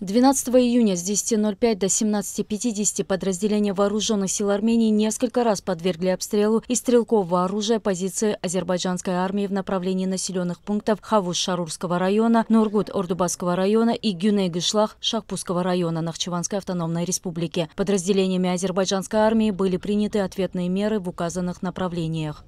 12 июня с 10.05 до 17.50 подразделения вооруженных сил Армении несколько раз подвергли обстрелу из стрелкового оружия позиции азербайджанской армии в направлении населенных пунктов Хавуш-Шарурского района, Нургут-Ордубасского района и Гюней-Гышлах Шахпусского района Нахчеванской автономной республики. Подразделениями азербайджанской армии были приняты ответные меры в указанных направлениях.